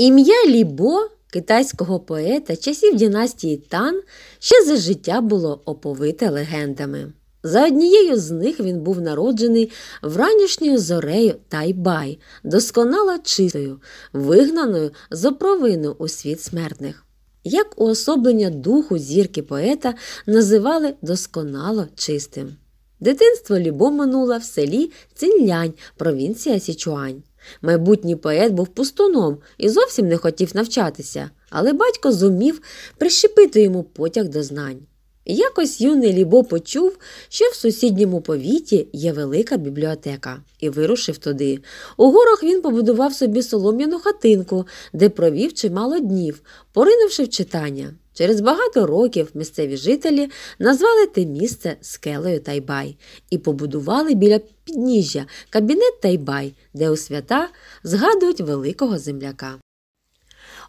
Ім'я Лібо, китайського поета часів династії Тан, ще за життя було оповите легендами. За однією з них він був народжений вранішньою зорею Тайбай, досконало чистою, вигнаною з опровину у світ смертних. Як уособлення духу зірки поета називали досконало чистим. Дитинство Лібо минуло в селі Цінлянь, провінція Січуань. Майбутній поет був пустуном і зовсім не хотів навчатися, але батько зумів прищепити йому потяг до знань. Якось юний Лібо почув, що в сусідньому повіті є велика бібліотека, і вирушив туди. У горах він побудував собі солом'яну хатинку, де провів чимало днів, поринувши в читання. Через багато років місцеві жителі назвали те місце скелею Тайбай і побудували біля підніжжя кабінет Тайбай, де у свята згадують великого земляка.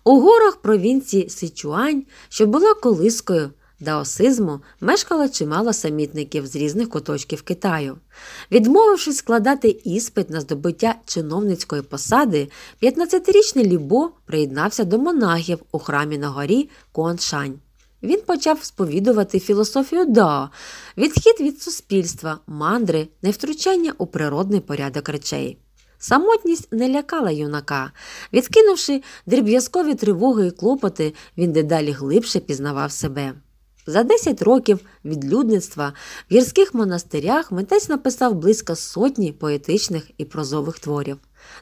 У горах провінції Сичуань, що була колискою даосизму мешкало чимало самітників з різних куточків Китаю. Відмовившись складати іспит на здобуття чиновницької посади, 15-річний Лібо приєднався до монахів у храмі на горі Куаншань. Він почав сповідувати філософію Дао, відхід від суспільства, мандри, невтручання у природний порядок речей. Самотність не лякала юнака. Відкинувши дріб'язкові тривоги і клопоти, він дедалі глибше пізнавав себе. За 10 років відлюдництва в гірських монастирях митець написав близько сотні поетичних і прозових творів.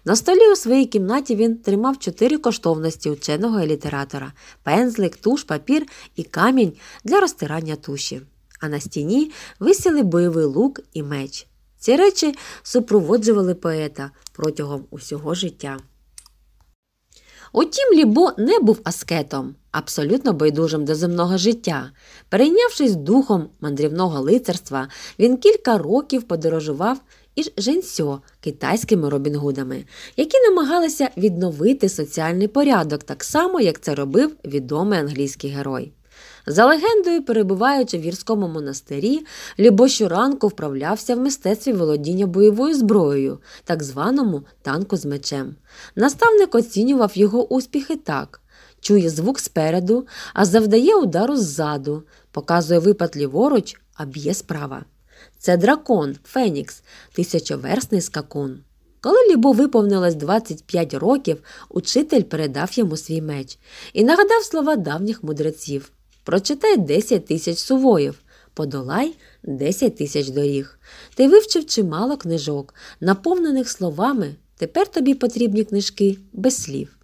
На столі у своїй кімнаті він тримав чотири коштовності ученого і літератора пензлик, туш, папір і камінь для розтирання туші. А на стіні висіли бойовий лук і меч. Ці речі супроводжували поета протягом усього життя. Утім, Лібо не був аскетом, абсолютно байдужим до земного життя. Перейнявшись духом мандрівного лицарства, він кілька років подорожував із Женсьо китайськими робінгудами, які намагалися відновити соціальний порядок так само, як це робив відомий англійський герой. За легендою, перебуваючи в гірському монастирі, Любо щоранку вправлявся в мистецтві володіння бойовою зброєю, так званому танку з мечем. Наставник оцінював його успіхи так. Чує звук спереду, а завдає удару ззаду, показує випад ліворуч, а б'є справа. Це дракон, Фенікс, тисячоверсний скакун. Коли Лібо виповнилось 25 років, учитель передав йому свій меч і нагадав слова давніх мудреців Прочитай 10 тисяч сувоїв, подолай 10 тисяч доріг. Ти вивчив чимало книжок, наповнених словами. Тепер тобі потрібні книжки без слів.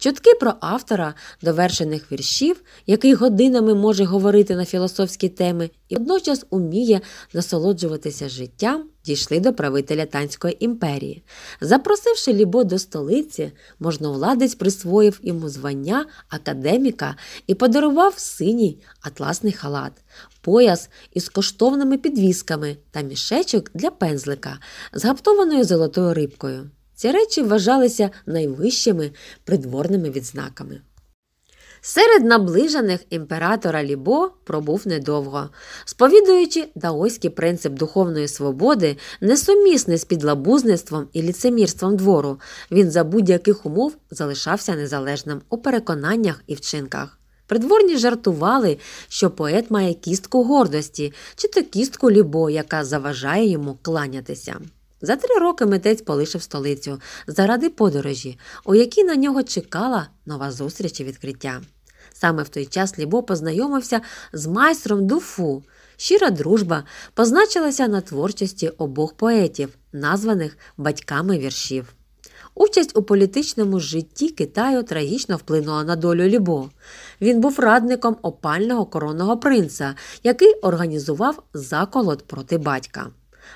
Чутки про автора довершених віршів, який годинами може говорити на філософські теми і водночас уміє насолоджуватися життям, дійшли до правителя Танської імперії. Запросивши Лібо до столиці, можновладець присвоїв йому звання академіка і подарував синій атласний халат. Пояс із коштовними підвісками та мішечок для пензлика з гаптованою золотою рибкою. Ці речі вважалися найвищими придворними відзнаками. Серед наближених імператора Лібо пробув недовго, сповідуючи даоський принцип духовної свободи, несумісний з підлабузництвом і ліцемірством двору, він за будь-яких умов залишався незалежним у переконаннях і вчинках. Придворні жартували, що поет має кістку гордості чи то кістку Лібо, яка заважає йому кланятися. За три роки митець полишив столицю заради подорожі, у якій на нього чекала нова зустріч і відкриття. Саме в той час Лібо познайомився з майстром Дуфу. Щира дружба позначилася на творчості обох поетів, названих батьками віршів. Участь у політичному житті Китаю трагічно вплинула на долю Лібо. Він був радником опального коронного принца, який організував заколот проти батька.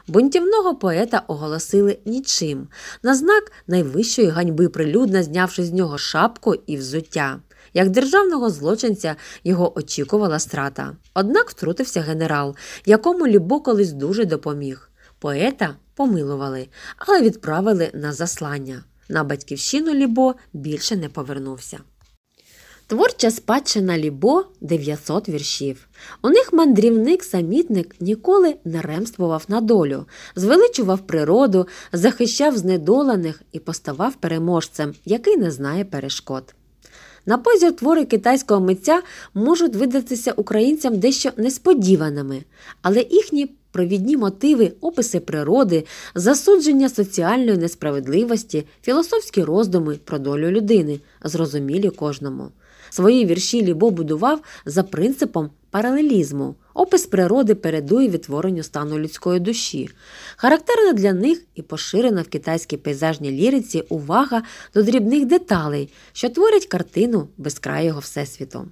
Бунтівного поета оголосили нічим, на знак найвищої ганьби, прилюдно знявши з нього шапку і взуття. Як державного злочинця його очікувала страта. Однак втрутився генерал, якому Любо колись дуже допоміг. Поета помилували, але відправили на заслання. На батьківщину Лібо більше не повернувся. Творча спадщина Лібо 900 віршів. У них мандрівник-самітник ніколи не ремствував на долю, звеличував природу, захищав знедоланих і поставав переможцем, який не знає перешкод. На позір твори китайського митця можуть видатися українцям дещо несподіваними, але їхні провідні мотиви, описи природи, засудження соціальної несправедливості, філософські роздуми про долю людини зрозумілі кожному. Свої вірші Лібо будував за принципом паралелізму. Опис природи передує відтворенню стану людської душі. Характерна для них і поширена в китайській пейзажній ліриці увага до дрібних деталей, що творять картину безкрайого всесвіту.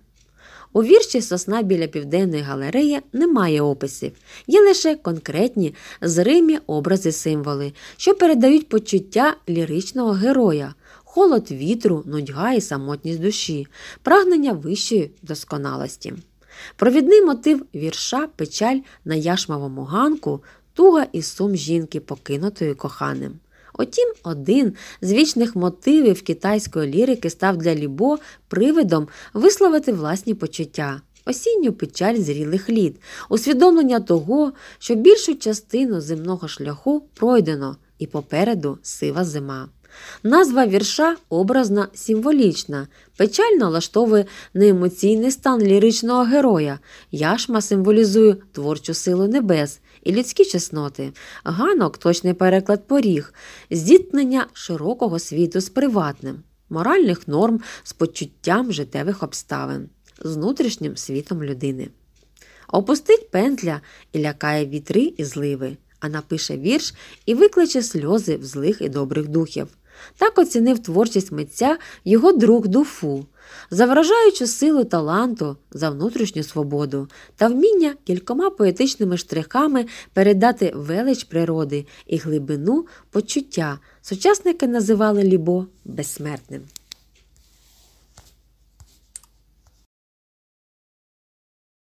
У вірші сосна біля південної галереї немає описів, є лише конкретні зримі образи символи, що передають почуття ліричного героя холод вітру, нудьга і самотність душі, прагнення вищої досконалості. Провідний мотив вірша, печаль на яшмовому ганку, туга і сум жінки, покинутої коханим. Утім, один з вічних мотивів китайської лірики став для Лібо привидом висловити власні почуття, осінню печаль зрілих літ, усвідомлення того, що більшу частину земного шляху пройдено, і попереду сива зима. Назва вірша образна символічна, печально влаштовує неемоційний стан ліричного героя. Яшма символізує творчу силу небес і людські чесноти, ганок точний переклад поріг, зіткнення широкого світу з приватним, моральних норм з почуттям життєвих обставин, з внутрішнім світом людини. Опустить пентля і лякає вітри і зливи. А напише вірш і викличе сльози в злих і добрих духів. Так оцінив творчість митця його друг Дуфу, за силу таланту, за внутрішню свободу та вміння кількома поетичними штрихами передати велич природи і глибину почуття. Сучасники називали Лібо безсмертним.